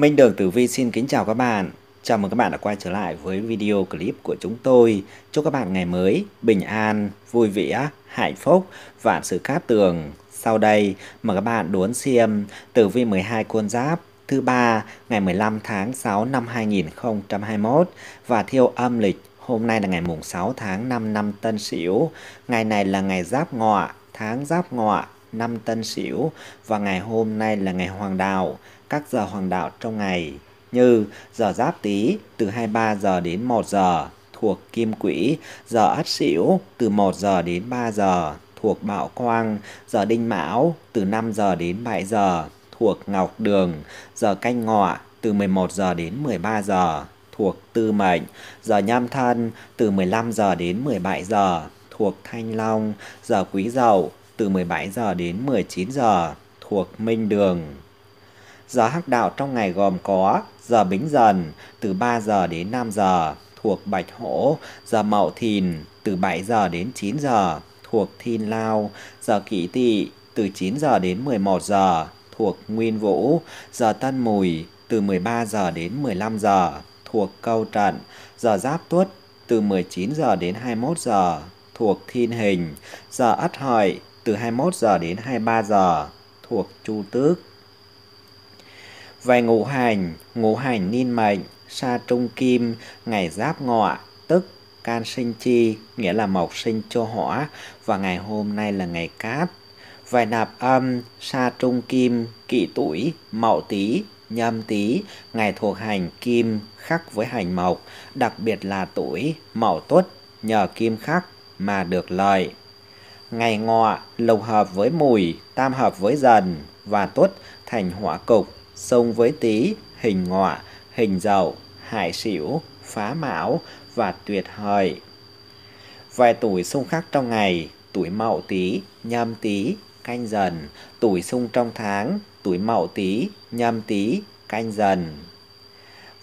Minh Đường Tử Vi xin kính chào các bạn. Chào mừng các bạn đã quay trở lại với video clip của chúng tôi. Chúc các bạn ngày mới bình an, vui vẻ, hạnh phúc và sự cát tường. Sau đây, mời các bạn đón xem Tử Vi 12 con giáp thứ ba ngày 15 tháng 6 năm 2021 và theo âm lịch hôm nay là ngày mùng 6 tháng 5 năm Tân Sửu. Ngày này là ngày Giáp Ngọ, tháng Giáp Ngọ, năm Tân Sửu và ngày hôm nay là ngày Hoàng đạo các giờ hoàng đạo trong ngày như giờ giáp tý từ 23 giờ đến 1 giờ thuộc kim quỹ, giờ ất sửu từ 1 giờ đến 3 giờ thuộc bạo quang, giờ đinh mão từ 5 giờ đến 7 giờ thuộc ngọc đường, giờ canh ngọ từ 11 giờ đến 13 giờ thuộc tư mệnh, giờ nhâm thân từ 15 giờ đến 17 giờ thuộc thanh long, giờ quý dậu từ 17 giờ đến 19 giờ thuộc minh đường. Giờ hắc đạo trong ngày gồm có giờ bính dần từ 3 giờ đến 5 giờ thuộc Bạch Hổ, giờ Mậu Thìn từ 7 giờ đến 9 giờ thuộc thìn Lao, giờ Kỷ Tỵ từ 9 giờ đến 11 giờ thuộc Nguyên Vũ, giờ Tân Mùi từ 13 giờ đến 15 giờ thuộc Câu Trận, giờ Giáp Tuất từ 19 giờ đến 21 giờ thuộc Thiên Hình, giờ Ất Hợi từ 21 giờ đến 23 giờ thuộc Chu Tước. Về ngũ hành, ngũ hành ninh mệnh, sa trung kim, ngày giáp ngọ, tức can sinh chi, nghĩa là mộc sinh cho hỏa, và ngày hôm nay là ngày cát. Về nạp âm, sa trung kim, kỷ tuổi, mậu tý, nhâm tý, ngày thuộc hành kim khắc với hành mộc, đặc biệt là tuổi mậu tuất nhờ kim khắc mà được lợi. Ngày ngọ lục hợp với mùi, tam hợp với dần và tuất thành hỏa cục sông với tý, hình ngọa, hình dầu, hải xỉu, phá mão và tuyệt hời. Vài tuổi xung khắc trong ngày, tuổi mậu tý, nhâm tý, canh dần, tuổi xung trong tháng, tuổi mậu tý, nhâm tý, canh dần.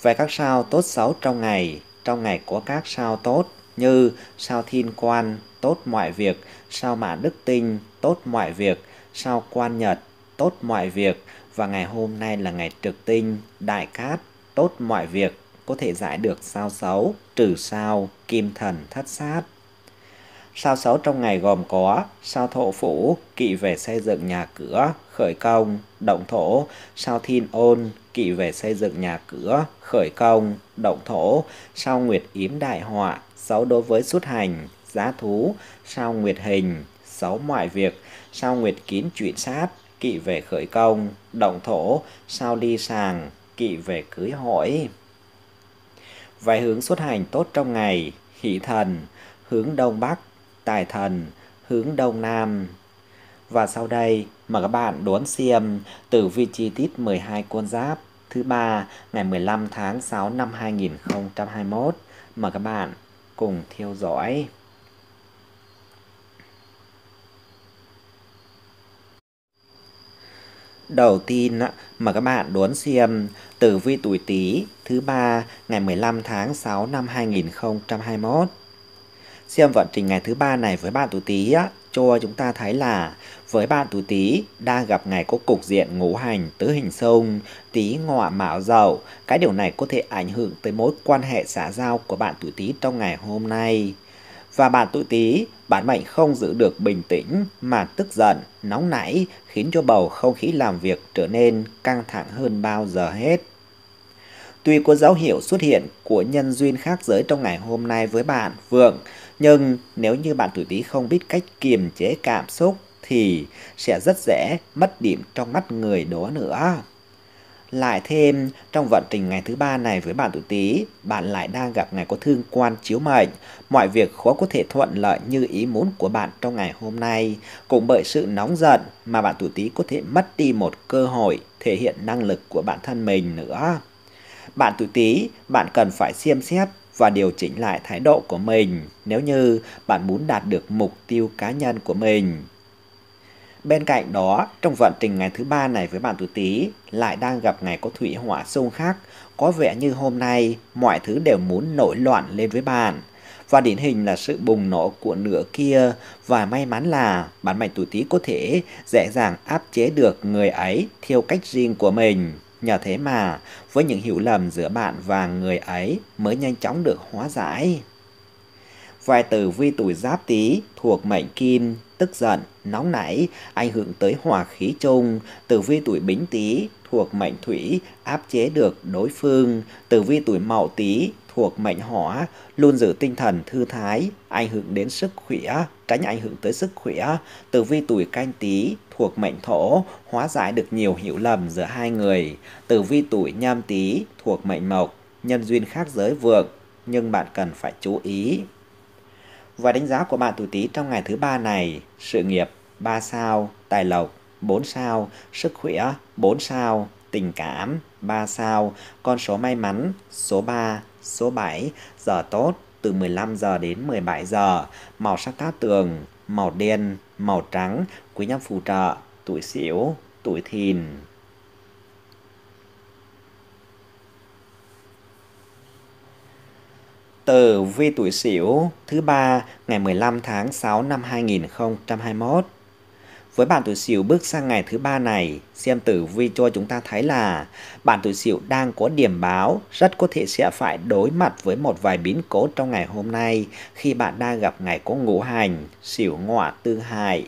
vài các sao tốt xấu trong ngày, trong ngày có các sao tốt như sao thiên quan, tốt mọi việc, sao mã đức tinh, tốt mọi việc, sao quan nhật, tốt mọi việc, và ngày hôm nay là ngày trực tinh, đại cát, tốt mọi việc, có thể giải được sao xấu, trừ sao, kim thần thất sát. Sao xấu trong ngày gồm có sao thổ phủ, kỵ về xây dựng nhà cửa, khởi công, động thổ, sao thiên ôn, kỵ về xây dựng nhà cửa, khởi công, động thổ, sao nguyệt yếm đại họa, xấu đối với xuất hành, giá thú, sao nguyệt hình, xấu mọi việc, sao nguyệt kín chuyện sát, kỵ về khởi công, động thổ, sao ly sàng, kỵ về cưới hỏi. Vài hướng xuất hành tốt trong ngày, hỷ thần, hướng đông bắc, tài thần, hướng đông nam. Và sau đây, mời các bạn đón xem tử vi chi tiết 12 con giáp thứ ba ngày 15 tháng 6 năm 2021. Mời các bạn cùng theo dõi. đầu tiên mà các bạn đoán xem tử vi tuổi Tý thứ ba ngày 15 tháng 6 năm 2021. Xem vận trình ngày thứ ba này với bạn tuổi Tý cho chúng ta thấy là với bạn tuổi Tý đang gặp ngày có cục diện ngũ hành tứ hình xung, Tý ngọ mão dậu, cái điều này có thể ảnh hưởng tới mối quan hệ xã giao của bạn tuổi Tý trong ngày hôm nay và bạn tuổi Tý, bạn mệnh không giữ được bình tĩnh mà tức giận, nóng nảy khiến cho bầu không khí làm việc trở nên căng thẳng hơn bao giờ hết. Tuy có dấu hiệu xuất hiện của nhân duyên khác giới trong ngày hôm nay với bạn Vượng, nhưng nếu như bạn tuổi Tý không biết cách kiềm chế cảm xúc thì sẽ rất dễ mất điểm trong mắt người đó nữa lại thêm trong vận trình ngày thứ ba này với bạn tuổi Tý, bạn lại đang gặp ngày có thương quan chiếu mệnh. Mọi việc khó có thể thuận lợi như ý muốn của bạn trong ngày hôm nay. Cũng bởi sự nóng giận mà bạn tuổi Tý có thể mất đi một cơ hội thể hiện năng lực của bản thân mình nữa. Bạn tuổi Tý, bạn cần phải xem xét và điều chỉnh lại thái độ của mình nếu như bạn muốn đạt được mục tiêu cá nhân của mình. Bên cạnh đó, trong vận trình ngày thứ ba này với bạn tuổi Tý lại đang gặp ngày có thủy hỏa xung khắc, có vẻ như hôm nay mọi thứ đều muốn nổi loạn lên với bạn. Và điển hình là sự bùng nổ của nửa kia và may mắn là bản mệnh tuổi Tý có thể dễ dàng áp chế được người ấy theo cách riêng của mình. Nhờ thế mà, với những hiểu lầm giữa bạn và người ấy mới nhanh chóng được hóa giải. Vài từ vi tuổi giáp tý thuộc mệnh kim tức giận, nóng nảy, ảnh hưởng tới hòa khí chung, tử vi tuổi bính tý thuộc mệnh thủy, áp chế được đối phương, tử vi tuổi mậu tý thuộc mệnh hỏa, luôn giữ tinh thần thư thái, ảnh hưởng đến sức khỏe, tránh ảnh hưởng tới sức khỏe. Tử vi tuổi canh Tý thuộc mệnh thổ, hóa giải được nhiều hiểu lầm giữa hai người. Tử vi tuổi nhâm Tý thuộc mệnh mộc, nhân duyên khác giới vượng, nhưng bạn cần phải chú ý và đánh giá của bạn tuổi Tý trong ngày thứ ba này, sự nghiệp 3 sao, tài lộc 4 sao, sức khỏe 4 sao, tình cảm 3 sao, con số may mắn số 3, số 7, giờ tốt từ 15 giờ đến 17 giờ, màu sắc cát tường, màu đen, màu trắng, quý nhân phù trợ, tuổi Sửu, tuổi Thìn. tờ Vi Tuổi Sửu thứ ba ngày 15 tháng 6 năm 2021. Với bạn tuổi Sửu bước sang ngày thứ ba này, xem tử vi cho chúng ta thấy là bạn tuổi Sửu đang có điểm báo rất có thể sẽ phải đối mặt với một vài biến cố trong ngày hôm nay khi bạn đang gặp ngày có ngũ hành Sửu Ngọ Tư Hại.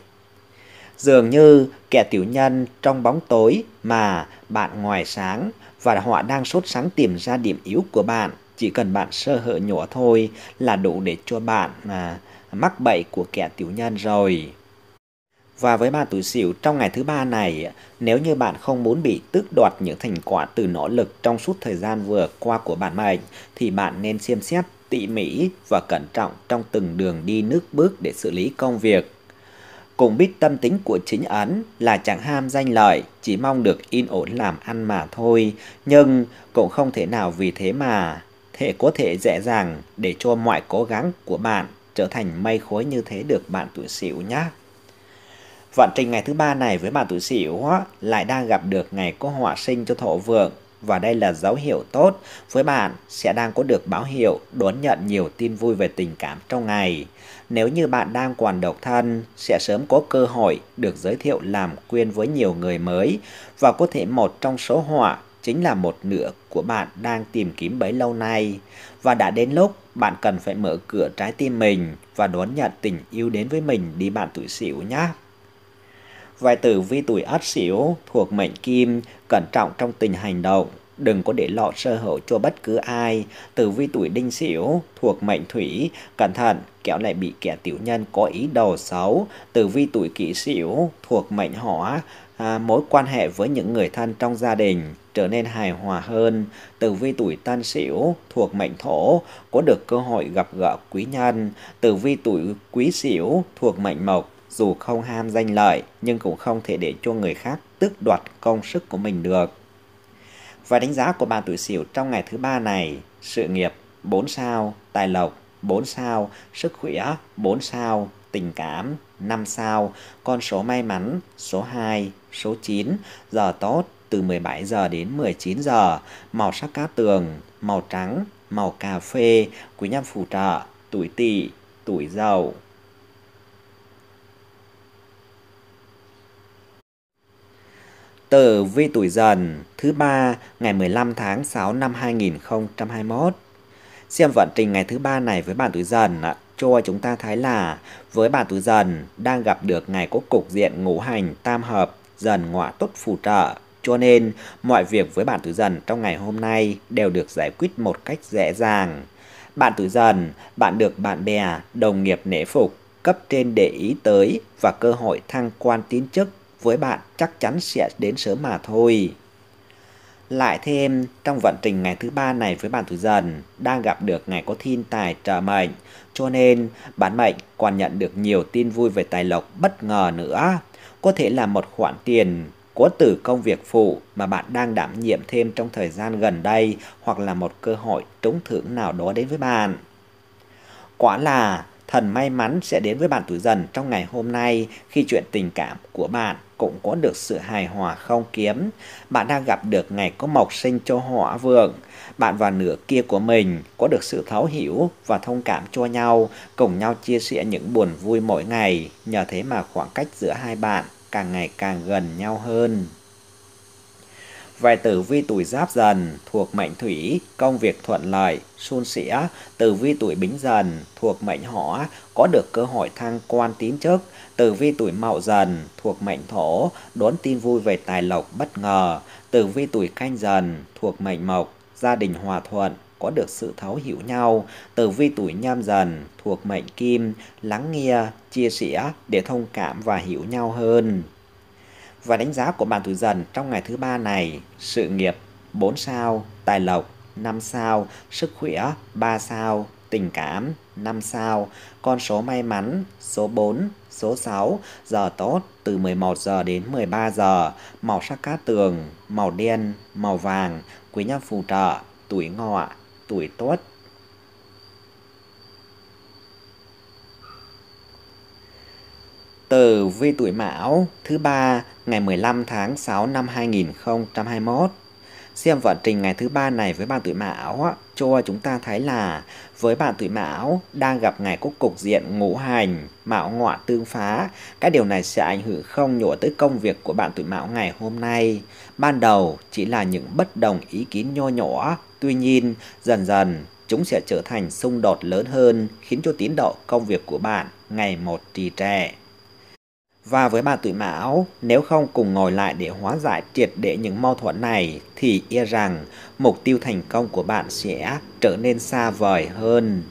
Dường như kẻ tiểu nhân trong bóng tối mà bạn ngoài sáng và họ đang sốt sáng tìm ra điểm yếu của bạn chỉ cần bạn sơ hở nhỏ thôi là đủ để cho bạn à, mắc bậy của kẻ tiểu nhân rồi. Và với bạn tuổi Sửu trong ngày thứ ba này, nếu như bạn không muốn bị tước đoạt những thành quả từ nỗ lực trong suốt thời gian vừa qua của bạn mình, thì bạn nên xem xét tỉ mỉ và cẩn trọng trong từng đường đi nước bước để xử lý công việc. Cũng biết tâm tính của chính ấn là chẳng ham danh lợi, chỉ mong được yên ổn làm ăn mà thôi, nhưng cũng không thể nào vì thế mà thể có thể dễ dàng để cho mọi cố gắng của bạn trở thành mây khối như thế được bạn tuổi sửu nhé. Vận trình ngày thứ ba này với bạn tuổi sửu lại đang gặp được ngày có họa sinh cho thổ vượng và đây là dấu hiệu tốt với bạn sẽ đang có được báo hiệu đón nhận nhiều tin vui về tình cảm trong ngày. Nếu như bạn đang còn độc thân, sẽ sớm có cơ hội được giới thiệu làm quyên với nhiều người mới và có thể một trong số họa chính là một nửa của bạn đang tìm kiếm bấy lâu nay và đã đến lúc bạn cần phải mở cửa trái tim mình và đón nhận tình yêu đến với mình đi bạn tuổi sửu nhé. Vài tử vi tuổi ất sửu thuộc mệnh kim, cẩn trọng trong tình hành động, đừng có để lọt sơ hở cho bất cứ ai. Tử vi tuổi đinh sửu thuộc mệnh thủy, cẩn thận, kẻo lại bị kẻ tiểu nhân có ý đồ xấu. Tử vi tuổi kỷ sửu thuộc mệnh hỏa, à, mối quan hệ với những người thân trong gia đình trở nên hài hòa hơn. Tử vi tuổi Tân Sửu thuộc mệnh Thổ có được cơ hội gặp gỡ quý nhân. Tử vi tuổi Quý Sửu thuộc mệnh Mộc dù không ham danh lợi nhưng cũng không thể để cho người khác tước đoạt công sức của mình được. Và đánh giá của bạn tuổi Sửu trong ngày thứ ba này, sự nghiệp 4 sao, tài lộc 4 sao, sức khỏe 4 sao, tình cảm 5 sao, con số may mắn số 2, số 9, giờ tốt từ 17 giờ đến 19 giờ, màu sắc cát tường, màu trắng, màu cà phê, quý nhân phù trợ, tuổi tỵ, tuổi dậu. Tử vi tuổi dần thứ ba ngày 15 tháng 6 năm 2021. Xem vận trình ngày thứ ba này với bạn tuổi dần ạ cho chúng ta thấy là với bạn tuổi dần đang gặp được ngày có cục diện ngũ hành tam hợp dần ngọa tốt phù trợ. Cho nên, mọi việc với bạn tử dần trong ngày hôm nay đều được giải quyết một cách dễ dàng. Bạn tử dần, bạn được bạn bè, đồng nghiệp nể phục, cấp trên để ý tới và cơ hội thăng quan tiến chức với bạn chắc chắn sẽ đến sớm mà thôi. Lại thêm, trong vận trình ngày thứ ba này với bạn tử dần, đang gặp được ngày có thiên tài trợ mệnh, cho nên bản mệnh còn nhận được nhiều tin vui về tài lộc bất ngờ nữa có thể là một khoản tiền của từ công việc phụ mà bạn đang đảm nhiệm thêm trong thời gian gần đây hoặc là một cơ hội trúng thưởng nào đó đến với bạn. Quả là thần may mắn sẽ đến với bạn tuổi dần trong ngày hôm nay khi chuyện tình cảm của bạn cũng có được sự hài hòa không kiếm. Bạn đang gặp được ngày có mộc sinh cho họa vượng, bạn và nửa kia của mình có được sự thấu hiểu và thông cảm cho nhau, cùng nhau chia sẻ những buồn vui mỗi ngày, nhờ thế mà khoảng cách giữa hai bạn càng ngày càng gần nhau hơn. Về tử vi tuổi giáp dần thuộc mệnh thủy, công việc thuận lợi, suôn sẻ. Tử vi tuổi bính dần thuộc mệnh hỏa, có được cơ hội thăng quan tiến chức. Tử vi tuổi mậu dần thuộc mệnh thổ, đón tin vui về tài lộc bất ngờ. Tử vi tuổi canh dần thuộc mệnh mộc, gia đình hòa thuận, có được sự thấu hiểu nhau, từ vi tuổi nhâm dần, thuộc mệnh kim, lắng nghe, chia sẻ để thông cảm và hiểu nhau hơn. Và đánh giá của bạn tuổi dần trong ngày thứ ba này, sự nghiệp 4 sao, tài lộc 5 sao, sức khỏe 3 sao, tình cảm 5 sao, con số may mắn số 4, số 6, giờ tốt từ 11 giờ đến 13 giờ, màu sắc cát tường, màu đen, màu vàng, quý nhân phù trợ, tuổi ngọ, tuổi tuất. từ vi tuổi Mão thứ ba ngày 15 tháng 6 năm 2021 xem vận trình ngày thứ ba này với ba tuổi Mão á, cho chúng ta thấy là với bạn tuổi Mão đang gặp ngày có cục diện ngũ hành, Mão ngọ tương phá. Cái điều này sẽ ảnh hưởng không nhỏ tới công việc của bạn tuổi Mão ngày hôm nay. Ban đầu chỉ là những bất đồng ý kiến nho nhỏ, tuy nhiên dần dần chúng sẽ trở thành xung đột lớn hơn khiến cho tiến độ công việc của bạn ngày một trì trệ. Và với bà tuổi Mão, nếu không cùng ngồi lại để hóa giải triệt để những mâu thuẫn này thì e rằng mục tiêu thành công của bạn sẽ trở nên xa vời hơn.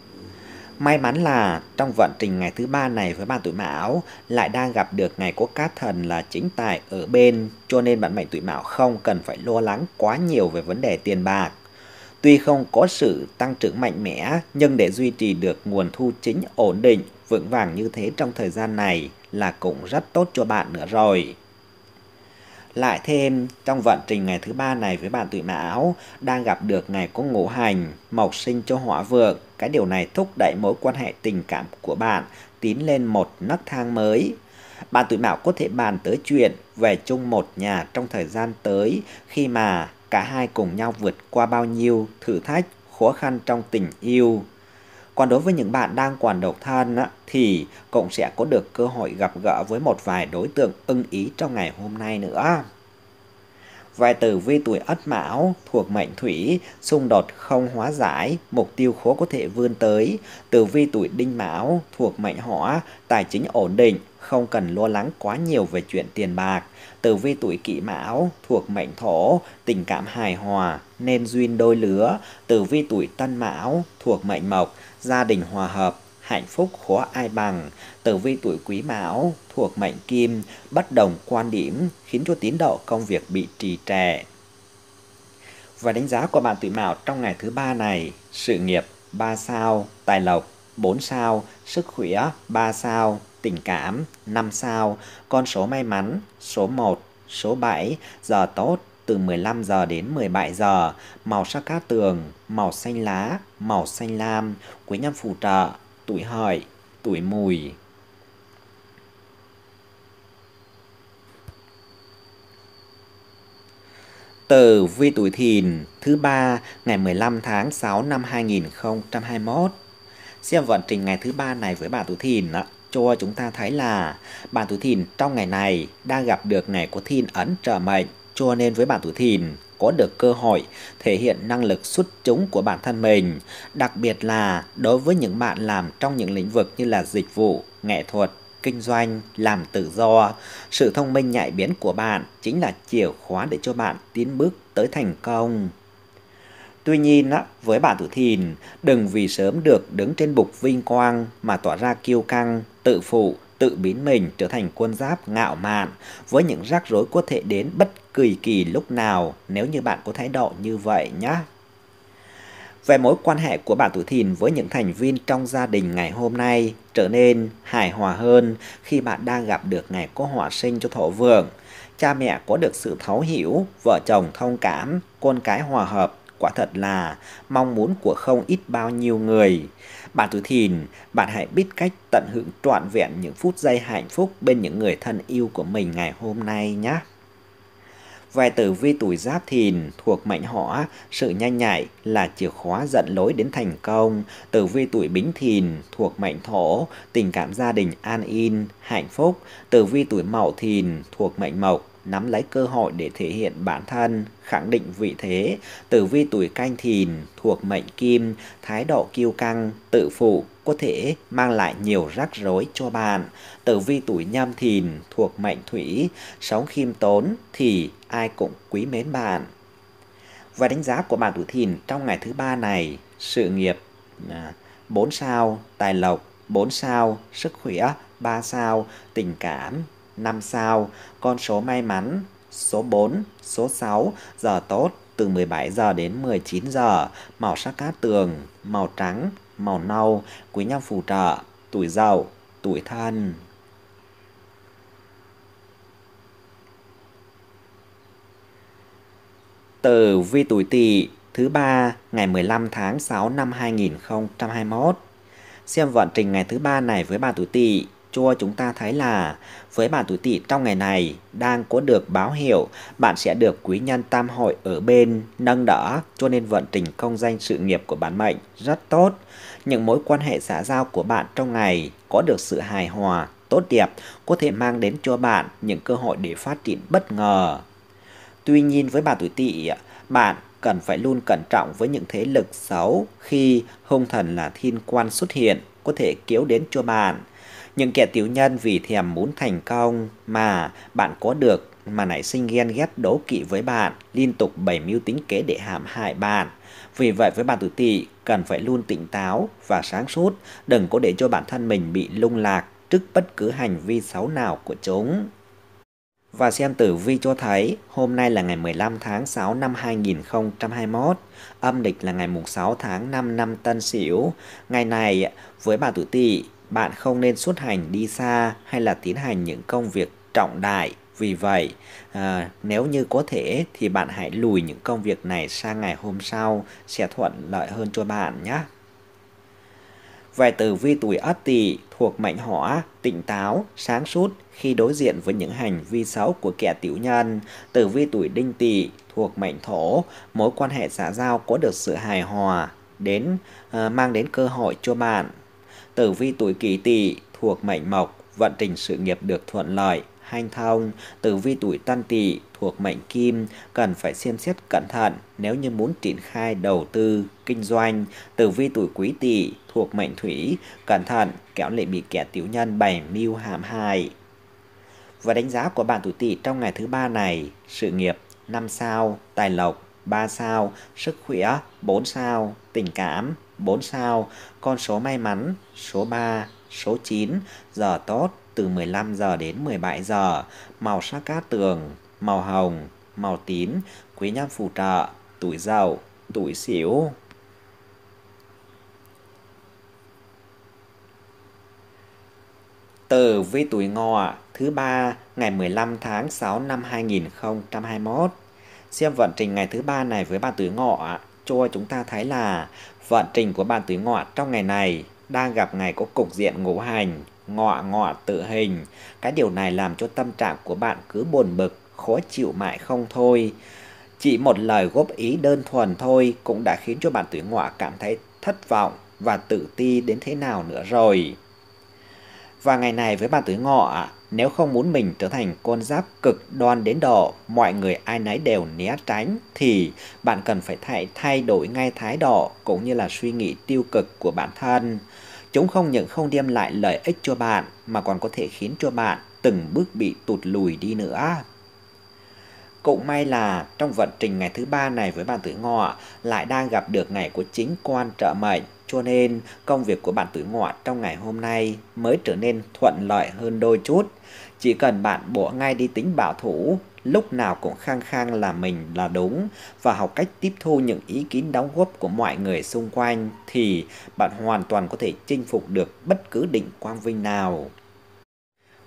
May mắn là trong vận trình ngày thứ ba này với bạn tuổi Mão lại đang gặp được ngày của cát thần là chính tài ở bên cho nên bạn mệnh tuổi Mão không cần phải lo lắng quá nhiều về vấn đề tiền bạc. Tuy không có sự tăng trưởng mạnh mẽ nhưng để duy trì được nguồn thu chính ổn định vững vàng như thế trong thời gian này là cũng rất tốt cho bạn nữa rồi. Lại thêm, trong vận trình ngày thứ ba này với bạn tuổi mão, đang gặp được ngày có ngũ hành, mộc sinh cho hỏa vượng. Cái điều này thúc đẩy mối quan hệ tình cảm của bạn tiến lên một nấc thang mới. Bạn tuổi mão có thể bàn tới chuyện về chung một nhà trong thời gian tới khi mà cả hai cùng nhau vượt qua bao nhiêu thử thách, khó khăn trong tình yêu. Còn đối với những bạn đang còn độc thân á, thì cũng sẽ có được cơ hội gặp gỡ với một vài đối tượng ưng ý trong ngày hôm nay nữa. Vài tử vi tuổi ất mão thuộc mệnh thủy, xung đột không hóa giải, mục tiêu khó có thể vươn tới. Tử vi tuổi đinh mão thuộc mệnh hỏa, tài chính ổn định, không cần lo lắng quá nhiều về chuyện tiền bạc. Tử vi tuổi kỷ mão thuộc mệnh thổ, tình cảm hài hòa, nên duyên đôi lứa. Tử vi tuổi tân mão thuộc mệnh mộc, gia đình hòa hợp, hạnh phúc khó ai bằng, tử vi tuổi quý mão thuộc mệnh kim, bất đồng quan điểm khiến cho tiến độ công việc bị trì trệ. Và đánh giá của bạn tuổi mão trong ngày thứ ba này, sự nghiệp 3 sao, tài lộc 4 sao, sức khỏe 3 sao, tình cảm 5 sao, con số may mắn số 1, số 7, giờ tốt từ 15 giờ đến 17 giờ, màu sắc cát tường, màu xanh lá, màu xanh lam, quý nhân phù trợ, tuổi hợi, tuổi mùi. Tử vi tuổi thìn thứ ba ngày 15 tháng 6 năm 2021. Xem vận trình ngày thứ ba này với bà tuổi thìn ạ cho chúng ta thấy là bà tuổi thìn trong ngày này đang gặp được ngày của thìn ấn trợ mệnh cho nên với bản tuổi thìn có được cơ hội thể hiện năng lực xuất chúng của bản thân mình, đặc biệt là đối với những bạn làm trong những lĩnh vực như là dịch vụ, nghệ thuật, kinh doanh, làm tự do. Sự thông minh nhạy biến của bạn chính là chìa khóa để cho bạn tiến bước tới thành công. Tuy nhiên, với bạn tuổi thìn, đừng vì sớm được đứng trên bục vinh quang mà tỏ ra kiêu căng, tự phụ, tự biến mình trở thành quân giáp ngạo mạn với những rắc rối có thể đến bất kỳ kỳ lúc nào nếu như bạn có thái độ như vậy nhé. Về mối quan hệ của bạn tuổi thìn với những thành viên trong gia đình ngày hôm nay trở nên hài hòa hơn khi bạn đang gặp được ngày có hỏa sinh cho thổ vượng. Cha mẹ có được sự thấu hiểu, vợ chồng thông cảm, con cái hòa hợp quả thật là mong muốn của không ít bao nhiêu người. Bạn tuổi thìn, bạn hãy biết cách tận hưởng trọn vẹn những phút giây hạnh phúc bên những người thân yêu của mình ngày hôm nay nhé. Về tử vi tuổi giáp thìn thuộc mệnh hỏa, sự nhanh nhạy là chìa khóa dẫn lối đến thành công. Tử vi tuổi bính thìn thuộc mệnh thổ, tình cảm gia đình an yên hạnh phúc. Tử vi tuổi mậu thìn thuộc mệnh mộc, nắm lấy cơ hội để thể hiện bản thân, khẳng định vị thế, tử vi tuổi canh thìn, thuộc mệnh kim, thái độ kiêu căng, tự phụ, có thể mang lại nhiều rắc rối cho bạn. Tử vi tuổi nhâm thìn, thuộc mệnh thủy, sống khiêm tốn thì ai cũng quý mến bạn. Và đánh giá của bạn tuổi thìn trong ngày thứ ba này, sự nghiệp 4 à, sao, tài lộc 4 sao, sức khỏe 3 sao, tình cảm 5 sao, con số may mắn, số 4, số 6, giờ tốt từ 17 giờ đến 19 giờ, màu sắc cát tường, màu trắng, màu nâu, quý nhân phù trợ, tuổi dậu, tuổi thân. Từ vi tuổi tỵ thứ ba ngày 15 tháng 6 năm 2021. Xem vận trình ngày thứ ba này với bà tuổi tỵ cho chúng ta thấy là với bạn tuổi tỵ trong ngày này đang có được báo hiệu bạn sẽ được quý nhân tam hội ở bên nâng đỡ cho nên vận trình công danh sự nghiệp của bạn mệnh rất tốt. Những mối quan hệ xã giao của bạn trong ngày có được sự hài hòa, tốt đẹp có thể mang đến cho bạn những cơ hội để phát triển bất ngờ. Tuy nhiên với bạn tuổi tỵ, bạn cần phải luôn cẩn trọng với những thế lực xấu khi hung thần là thiên quan xuất hiện có thể kéo đến cho bạn những kẻ tiểu nhân vì thèm muốn thành công mà bạn có được mà nảy sinh ghen ghét đố kỵ với bạn, liên tục bày mưu tính kế để hãm hại bạn. Vì vậy với bạn tuổi tỵ cần phải luôn tỉnh táo và sáng suốt, đừng có để cho bản thân mình bị lung lạc trước bất cứ hành vi xấu nào của chúng. Và xem tử vi cho thấy hôm nay là ngày 15 tháng 6 năm 2021, âm lịch là ngày mùng 6 tháng 5 năm Tân Sửu. Ngày này với bà tuổi Tỵ bạn không nên xuất hành đi xa hay là tiến hành những công việc trọng đại. Vì vậy, à, nếu như có thể thì bạn hãy lùi những công việc này sang ngày hôm sau sẽ thuận lợi hơn cho bạn nhé. Vài tử vi tuổi Ất Tỵ thuộc mệnh Hỏa, tỉnh táo, sáng suốt khi đối diện với những hành vi xấu của kẻ tiểu nhân. Tử vi tuổi Đinh Tỵ thuộc mệnh Thổ, mối quan hệ xã giao có được sự hài hòa đến uh, mang đến cơ hội cho bạn tử vi tuổi kỷ tỵ thuộc mệnh mộc, vận trình sự nghiệp được thuận lợi, hanh thông, tử vi tuổi tân tỵ thuộc mệnh kim, cần phải xem xét cẩn thận nếu như muốn triển khai đầu tư, kinh doanh. Tử vi tuổi quý tỵ thuộc mệnh thủy, cẩn thận, kẻo lại bị kẻ tiểu nhân bày mưu hãm hại. Và đánh giá của bạn tuổi tỵ trong ngày thứ ba này, sự nghiệp 5 sao, tài lộc 3 sao, sức khỏe 4 sao, tình cảm 4 sao, con số may mắn, số 3, số 9, giờ tốt từ 15 giờ đến 17 giờ, màu sắc cát tường, màu hồng, màu tím, quý nhân phù trợ, tuổi giàu, tuổi sửu. Tử vi tuổi ngọ thứ ba ngày 15 tháng 6 năm 2021. Xem vận trình ngày thứ ba này với bạn tuổi ngọ cho chúng ta thấy là vận trình của bạn tuổi ngọ trong ngày này đang gặp ngày có cục diện ngũ hành, ngọ ngọ tự hình. Cái điều này làm cho tâm trạng của bạn cứ buồn bực, khó chịu mãi không thôi. Chỉ một lời góp ý đơn thuần thôi cũng đã khiến cho bạn tuổi ngọ cảm thấy thất vọng và tự ti đến thế nào nữa rồi và ngày này với bạn tuổi ngọ nếu không muốn mình trở thành con giáp cực đoan đến độ mọi người ai nấy đều né tránh thì bạn cần phải thay thay đổi ngay thái độ cũng như là suy nghĩ tiêu cực của bản thân. Chúng không những không đem lại lợi ích cho bạn mà còn có thể khiến cho bạn từng bước bị tụt lùi đi nữa. Cũng may là trong vận trình ngày thứ ba này với bạn tuổi ngọ lại đang gặp được ngày của chính quan trợ mệnh cho nên công việc của bạn tuổi ngọ trong ngày hôm nay mới trở nên thuận lợi hơn đôi chút. Chỉ cần bạn bỏ ngay đi tính bảo thủ, lúc nào cũng khăng khăng là mình là đúng và học cách tiếp thu những ý kiến đóng góp của mọi người xung quanh thì bạn hoàn toàn có thể chinh phục được bất cứ định quang vinh nào.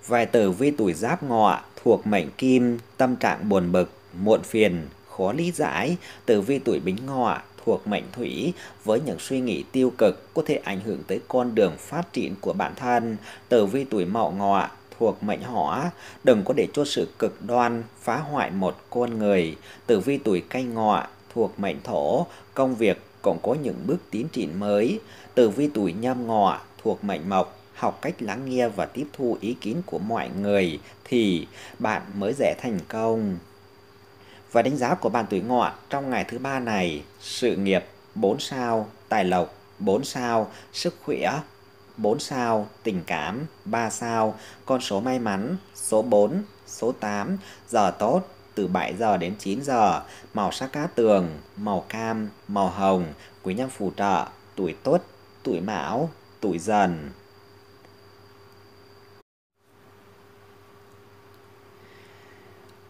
Vài tử vi tuổi giáp ngọ thuộc mệnh kim, tâm trạng buồn bực, muộn phiền, khó lý giải, tử vi tuổi bính ngọ thuộc mệnh thủy với những suy nghĩ tiêu cực có thể ảnh hưởng tới con đường phát triển của bản thân. Tử vi tuổi mậu ngọ thuộc mệnh hỏa, đừng có để cho sự cực đoan phá hoại một con người. Tử vi tuổi canh ngọ thuộc mệnh thổ, công việc cũng có những bước tiến triển mới. Tử vi tuổi nhâm ngọ thuộc mệnh mộc, học cách lắng nghe và tiếp thu ý kiến của mọi người thì bạn mới dễ thành công. Và đánh giá của bạn tuổi ngọ trong ngày thứ ba này, sự nghiệp 4 sao, tài lộc 4 sao, sức khỏe 4 sao, tình cảm 3 sao, con số may mắn số 4, số 8, giờ tốt từ 7 giờ đến 9 giờ, màu sắc cá tường, màu cam, màu hồng, quý nhân phù trợ, tuổi tốt, tuổi mão, tuổi dần.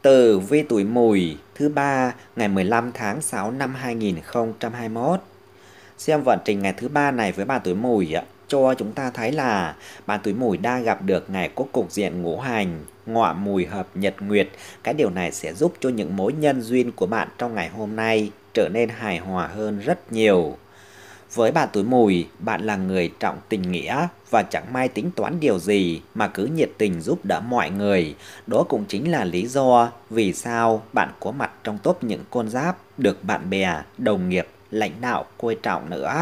tờ vi tuổi mùi thứ ba ngày 15 tháng 6 năm 2021. Xem vận trình ngày thứ ba này với bà tuổi mùi ạ cho chúng ta thấy là bạn tuổi mùi đang gặp được ngày có cục diện ngũ hành, ngọ mùi hợp nhật nguyệt. Cái điều này sẽ giúp cho những mối nhân duyên của bạn trong ngày hôm nay trở nên hài hòa hơn rất nhiều. Với bạn túi mùi, bạn là người trọng tình nghĩa và chẳng may tính toán điều gì mà cứ nhiệt tình giúp đỡ mọi người. Đó cũng chính là lý do vì sao bạn có mặt trong top những con giáp được bạn bè, đồng nghiệp, lãnh đạo coi trọng nữa.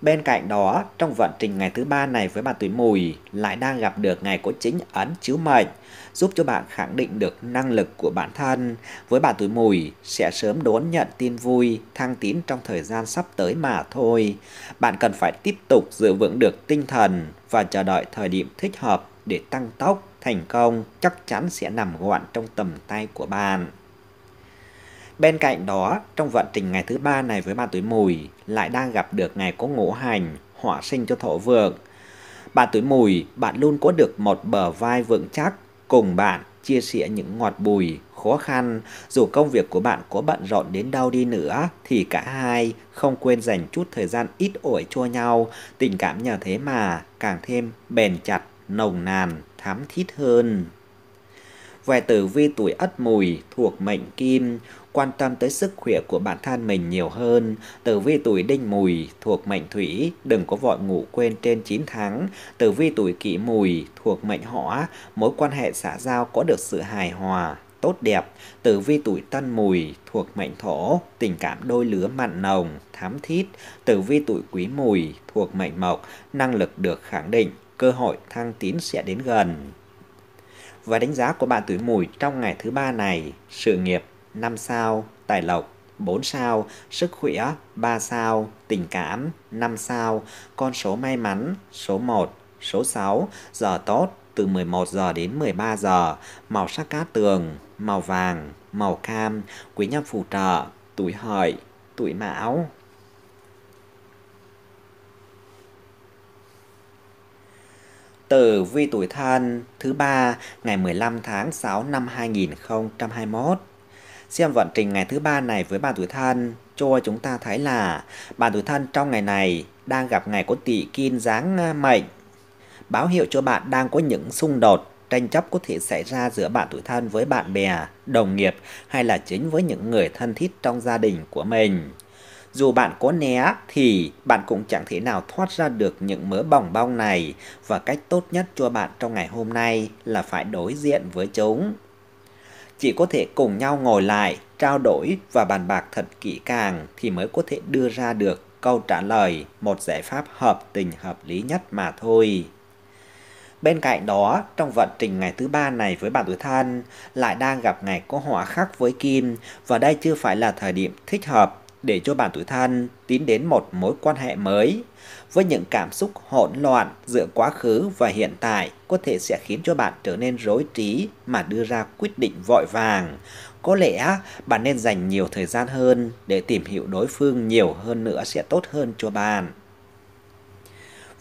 Bên cạnh đó, trong vận trình ngày thứ ba này với bạn tuổi mùi lại đang gặp được ngày có chính ấn chiếu mệnh giúp cho bạn khẳng định được năng lực của bản thân. Với bạn tuổi mùi sẽ sớm đón nhận tin vui, thăng tín trong thời gian sắp tới mà thôi. Bạn cần phải tiếp tục giữ vững được tinh thần và chờ đợi thời điểm thích hợp để tăng tốc thành công chắc chắn sẽ nằm gọn trong tầm tay của bạn. Bên cạnh đó, trong vận trình ngày thứ ba này với bạn tuổi mùi lại đang gặp được ngày có ngũ hành, hỏa sinh cho thổ vượng. Bạn tuổi mùi, bạn luôn có được một bờ vai vững chắc cùng bạn chia sẻ những ngọt bùi, khó khăn. Dù công việc của bạn có bận rộn đến đâu đi nữa, thì cả hai không quên dành chút thời gian ít ỏi cho nhau. Tình cảm nhờ thế mà càng thêm bền chặt, nồng nàn, thắm thít hơn. Về tử vi tuổi ất mùi thuộc mệnh kim, quan tâm tới sức khỏe của bản thân mình nhiều hơn. Tử vi tuổi đinh mùi thuộc mệnh thủy, đừng có vội ngủ quên trên 9 tháng. Tử vi tuổi kỷ mùi thuộc mệnh hỏa, mối quan hệ xã giao có được sự hài hòa, tốt đẹp, tử vi tuổi tân mùi thuộc mệnh thổ, tình cảm đôi lứa mặn nồng, thám thiết, tử vi tuổi quý mùi thuộc mệnh mộc, năng lực được khẳng định, cơ hội thăng tín sẽ đến gần. Và đánh giá của bạn tuổi mùi trong ngày thứ ba này, sự nghiệp 5 sao, tài lộc 4 sao, sức khỏe 3 sao, tình cảm 5 sao, con số may mắn số 1, số 6, giờ tốt từ 11 giờ đến 13 giờ, màu sắc cát tường, màu vàng, màu cam, quý nhân phù trợ, tuổi hợi, tuổi mão. Tử vi tuổi thân thứ ba ngày 15 tháng 6 năm 2021 Xem vận trình ngày thứ ba này với bạn tuổi thân cho chúng ta thấy là bạn tuổi thân trong ngày này đang gặp ngày có tỷ kim giáng mệnh. Báo hiệu cho bạn đang có những xung đột, tranh chấp có thể xảy ra giữa bạn tuổi thân với bạn bè, đồng nghiệp hay là chính với những người thân thiết trong gia đình của mình. Dù bạn có né thì bạn cũng chẳng thể nào thoát ra được những mớ bỏng bong này và cách tốt nhất cho bạn trong ngày hôm nay là phải đối diện với chúng chỉ có thể cùng nhau ngồi lại, trao đổi và bàn bạc thật kỹ càng thì mới có thể đưa ra được câu trả lời, một giải pháp hợp tình hợp lý nhất mà thôi. Bên cạnh đó, trong vận trình ngày thứ ba này với bạn tuổi thân lại đang gặp ngày có hỏa khắc với kim và đây chưa phải là thời điểm thích hợp để cho bản tuổi thân tiến đến một mối quan hệ mới. Với những cảm xúc hỗn loạn giữa quá khứ và hiện tại có thể sẽ khiến cho bạn trở nên rối trí mà đưa ra quyết định vội vàng. Có lẽ bạn nên dành nhiều thời gian hơn để tìm hiểu đối phương nhiều hơn nữa sẽ tốt hơn cho bạn.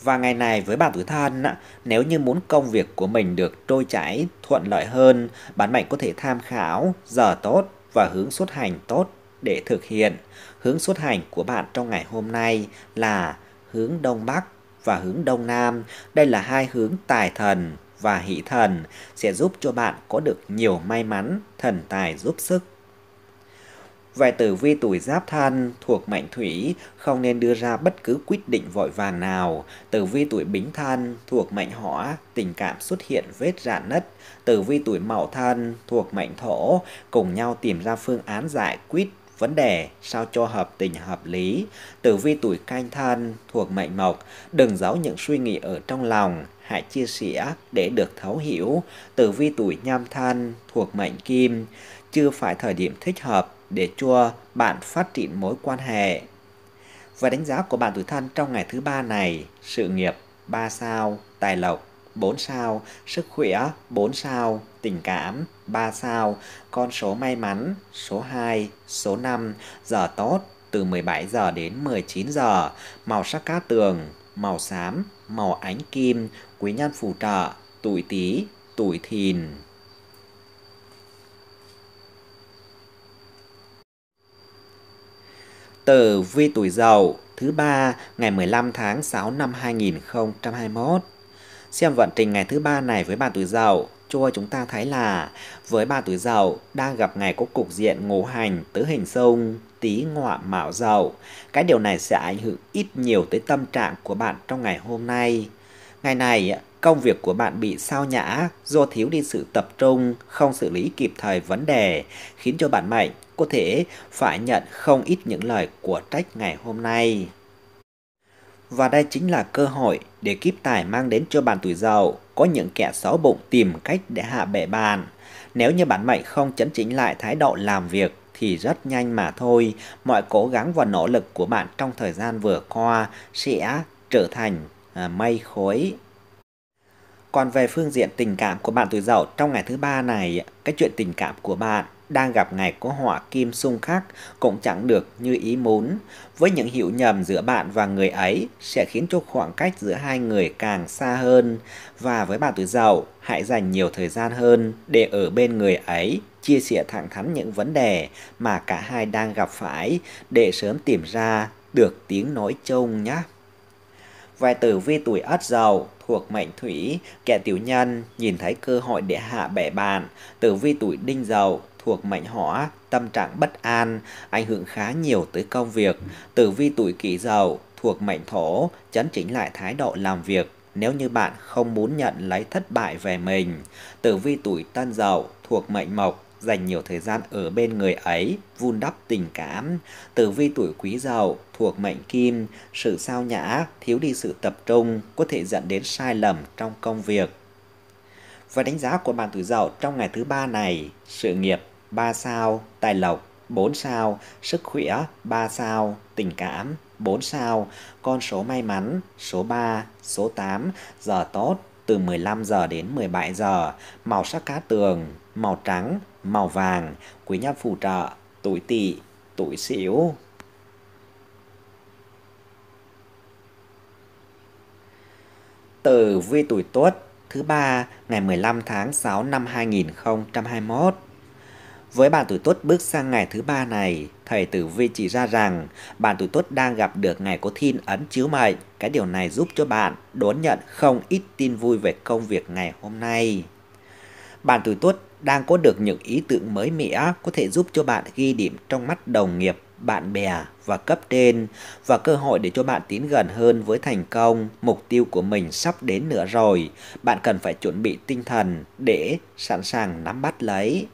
Và ngày này với bạn tuổi thân, nếu như muốn công việc của mình được trôi chảy, thuận lợi hơn, bạn mạnh có thể tham khảo giờ tốt và hướng xuất hành tốt để thực hiện. Hướng xuất hành của bạn trong ngày hôm nay là hướng Đông Bắc và hướng Đông Nam. Đây là hai hướng tài thần và hỷ thần sẽ giúp cho bạn có được nhiều may mắn, thần tài giúp sức. Về tử vi tuổi giáp thân thuộc mệnh thủy, không nên đưa ra bất cứ quyết định vội vàng nào. Tử vi tuổi bính thân thuộc mệnh hỏa, tình cảm xuất hiện vết rạn nứt. Tử vi tuổi mậu thân thuộc mệnh thổ, cùng nhau tìm ra phương án giải quyết vấn đề sao cho hợp tình hợp lý. Tử vi tuổi canh thân thuộc mệnh mộc, đừng giấu những suy nghĩ ở trong lòng, hãy chia sẻ để được thấu hiểu. Tử vi tuổi nhâm thân thuộc mệnh kim, chưa phải thời điểm thích hợp để cho bạn phát triển mối quan hệ. Và đánh giá của bạn tuổi thân trong ngày thứ ba này, sự nghiệp 3 sao, tài lộc 4 sao, sức khỏe 4 sao, tình cảm 3 sao, con số may mắn số 2, số 5, giờ tốt từ 17 giờ đến 19 giờ, màu sắc cát tường, màu xám, màu ánh kim, quý nhân phù trợ, tuổi Tý, tuổi Thìn. Tử vi tuổi Dậu thứ ba ngày 15 tháng 6 năm 2021. Xem vận trình ngày thứ ba này với bà tuổi dậu, cho chúng ta thấy là với bà tuổi dậu đang gặp ngày có cục diện ngũ hành tứ hình xung tí ngọ mão dậu. Cái điều này sẽ ảnh hưởng ít nhiều tới tâm trạng của bạn trong ngày hôm nay. Ngày này, công việc của bạn bị sao nhã do thiếu đi sự tập trung, không xử lý kịp thời vấn đề, khiến cho bạn mệnh có thể phải nhận không ít những lời của trách ngày hôm nay. Và đây chính là cơ hội để kiếp tài mang đến cho bạn tuổi giàu có những kẻ xấu bụng tìm cách để hạ bệ bạn. Nếu như bạn mệnh không chấn chỉnh lại thái độ làm việc thì rất nhanh mà thôi, mọi cố gắng và nỗ lực của bạn trong thời gian vừa qua sẽ trở thành à, mây khối. Còn về phương diện tình cảm của bạn tuổi dậu trong ngày thứ ba này, cái chuyện tình cảm của bạn đang gặp ngày có họa kim xung khắc cũng chẳng được như ý muốn. Với những hiểu nhầm giữa bạn và người ấy sẽ khiến cho khoảng cách giữa hai người càng xa hơn. Và với bạn tuổi giàu, hãy dành nhiều thời gian hơn để ở bên người ấy, chia sẻ thẳng thắn những vấn đề mà cả hai đang gặp phải để sớm tìm ra được tiếng nói chung nhé. Vài tử vi tuổi ất giàu thuộc mệnh thủy, kẻ tiểu nhân nhìn thấy cơ hội để hạ bệ bàn, tử vi tuổi đinh giàu thuộc mệnh hỏa, tâm trạng bất an, ảnh hưởng khá nhiều tới công việc. Tử vi tuổi kỷ dậu thuộc mệnh thổ, chấn chỉnh lại thái độ làm việc nếu như bạn không muốn nhận lấy thất bại về mình. Tử vi tuổi tân dậu thuộc mệnh mộc, dành nhiều thời gian ở bên người ấy, vun đắp tình cảm. Tử vi tuổi quý dậu thuộc mệnh kim, sự sao nhã, thiếu đi sự tập trung có thể dẫn đến sai lầm trong công việc. Và đánh giá của bạn tuổi dậu trong ngày thứ ba này, sự nghiệp 3 sao, tài lộc 4 sao, sức khỏe 3 sao, tình cảm 4 sao, con số may mắn số 3, số 8, giờ tốt từ 15 giờ đến 17 giờ, màu sắc cá tường, màu trắng, màu vàng, quý nhân phù trợ, tuổi tỵ, tuổi sửu. từ vi tuổi Tuất thứ ba ngày 15 tháng 6 năm 2021. Với bạn tuổi tuất bước sang ngày thứ ba này, thầy tử vi chỉ ra rằng bạn tuổi tuất đang gặp được ngày có thiên ấn chiếu mệnh. Cái điều này giúp cho bạn đón nhận không ít tin vui về công việc ngày hôm nay. Bạn tuổi tuất đang có được những ý tưởng mới mẻ có thể giúp cho bạn ghi điểm trong mắt đồng nghiệp, bạn bè và cấp trên và cơ hội để cho bạn tiến gần hơn với thành công, mục tiêu của mình sắp đến nữa rồi. Bạn cần phải chuẩn bị tinh thần để sẵn sàng nắm bắt lấy.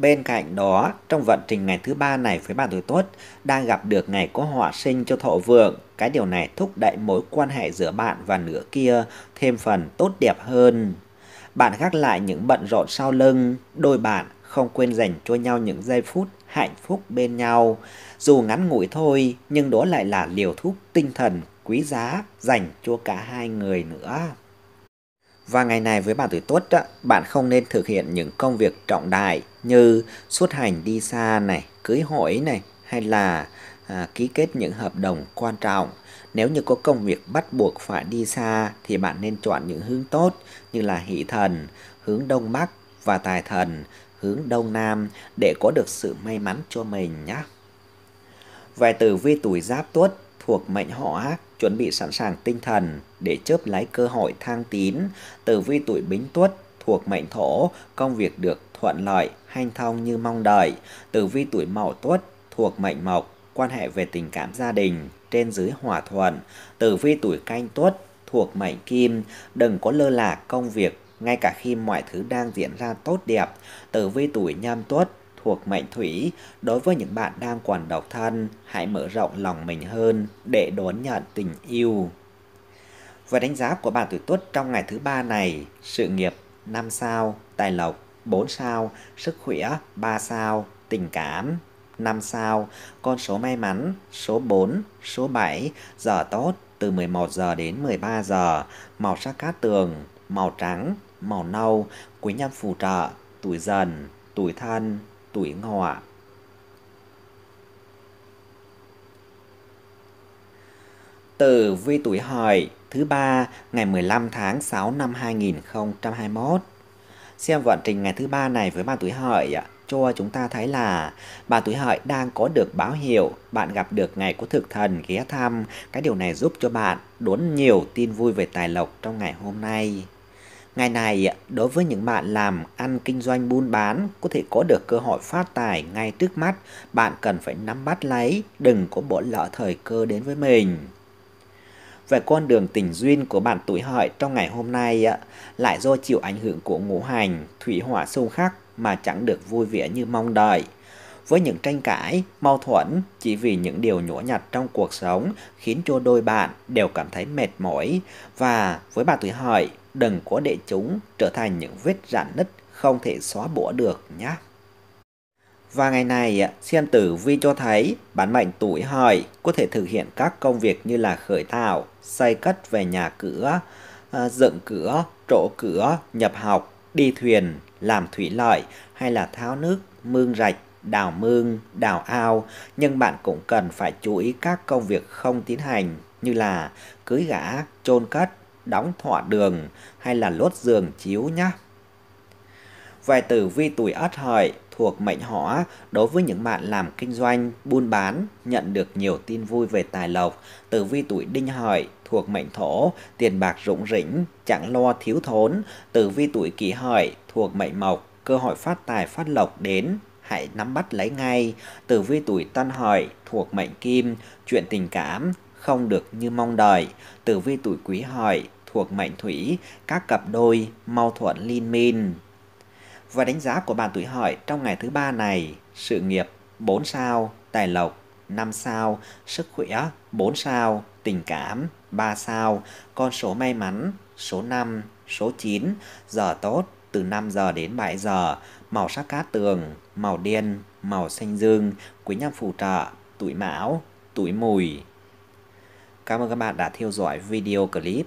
Bên cạnh đó, trong vận trình ngày thứ ba này với bạn tuổi tuất đang gặp được ngày có họa sinh cho thọ vượng. Cái điều này thúc đẩy mối quan hệ giữa bạn và nửa kia thêm phần tốt đẹp hơn. Bạn gác lại những bận rộn sau lưng, đôi bạn không quên dành cho nhau những giây phút hạnh phúc bên nhau. Dù ngắn ngủi thôi, nhưng đó lại là liều thuốc tinh thần quý giá dành cho cả hai người nữa. Và ngày này với bạn tuổi tuất, bạn không nên thực hiện những công việc trọng đại như xuất hành đi xa này, cưới hỏi này hay là à, ký kết những hợp đồng quan trọng. Nếu như có công việc bắt buộc phải đi xa thì bạn nên chọn những hướng tốt như là hỷ thần, hướng đông bắc và tài thần, hướng đông nam để có được sự may mắn cho mình nhé. Vài tử vi tuổi giáp tuất thuộc mệnh hỏa chuẩn bị sẵn sàng tinh thần để chớp lấy cơ hội thăng tín từ vi tuổi bính tuất thuộc mệnh thổ, công việc được thuận lợi, hanh thông như mong đợi. từ vi tuổi mậu tuất thuộc mệnh mộc, quan hệ về tình cảm gia đình trên dưới hòa thuận. từ vi tuổi canh tuất thuộc mệnh kim, đừng có lơ là công việc ngay cả khi mọi thứ đang diễn ra tốt đẹp. từ vi tuổi nhâm tuất thuộc mệnh thủy, đối với những bạn đang còn độc thân, hãy mở rộng lòng mình hơn để đón nhận tình yêu. Và đánh giá của bạn tuổi tuất trong ngày thứ ba này, sự nghiệp 5 sao, tài lộc 4 sao, sức khỏe 3 sao, tình cảm 5 sao, con số may mắn số 4, số 7, giờ tốt từ 11 giờ đến 13 giờ, màu sắc cát tường, màu trắng, màu nâu, quý nhân phù trợ, tuổi dần, tuổi thân, tuổi ngọ Từ vi tuổi hợi thứ ba ngày 15 tháng 6 năm 2021. Xem vận trình ngày thứ ba này với bạn tuổi hợi cho chúng ta thấy là bà tuổi hợi đang có được báo hiệu bạn gặp được ngày của thực thần ghé thăm. Cái điều này giúp cho bạn đốn nhiều tin vui về tài lộc trong ngày hôm nay. Ngày này, đối với những bạn làm ăn kinh doanh buôn bán có thể có được cơ hội phát tài ngay trước mắt, bạn cần phải nắm bắt lấy, đừng có bỏ lỡ thời cơ đến với mình. Về con đường tình duyên của bạn tuổi hợi trong ngày hôm nay lại do chịu ảnh hưởng của ngũ hành, thủy hỏa xung khắc mà chẳng được vui vẻ như mong đợi. Với những tranh cãi, mâu thuẫn chỉ vì những điều nhỏ nhặt trong cuộc sống khiến cho đôi bạn đều cảm thấy mệt mỏi và với bạn tuổi hợi đừng có để chúng trở thành những vết rạn nứt không thể xóa bỏ được nhé. Và ngày này, xem tử vi cho thấy bản mệnh tuổi hợi có thể thực hiện các công việc như là khởi tạo, xây cất về nhà cửa, ờ, dựng cửa, trổ cửa, nhập học, đi thuyền, làm thủy lợi hay là tháo nước, mương rạch, đào mương, đào ao. Nhưng bạn cũng cần phải chú ý các công việc không tiến hành như là cưới gã, chôn cất, đóng thọ đường hay là lốt giường chiếu nhá. Về tử vi tuổi ất hợi thuộc mệnh hỏa đối với những bạn làm kinh doanh, buôn bán, nhận được nhiều tin vui về tài lộc. Tử vi tuổi đinh hợi thuộc mệnh thổ, tiền bạc rủng rỉnh, chẳng lo thiếu thốn. Tử vi tuổi kỷ hợi thuộc mệnh mộc, cơ hội phát tài phát lộc đến, hãy nắm bắt lấy ngay. Tử vi tuổi tân hợi thuộc mệnh kim, chuyện tình cảm không được như mong đợi. Tử vi tuổi quý hợi thuộc mệnh thủy, các cặp đôi mau thuận liên minh. Và đánh giá của bạn tuổi hợi trong ngày thứ ba này, sự nghiệp 4 sao, tài lộc 5 sao, sức khỏe 4 sao, tình cảm 3 sao, con số may mắn số 5, số 9, giờ tốt từ 5 giờ đến 7 giờ, màu sắc cát tường, màu đen, màu xanh dương, quý nhân phù trợ, tuổi mão, tuổi mùi. Cảm ơn các bạn đã theo dõi video clip.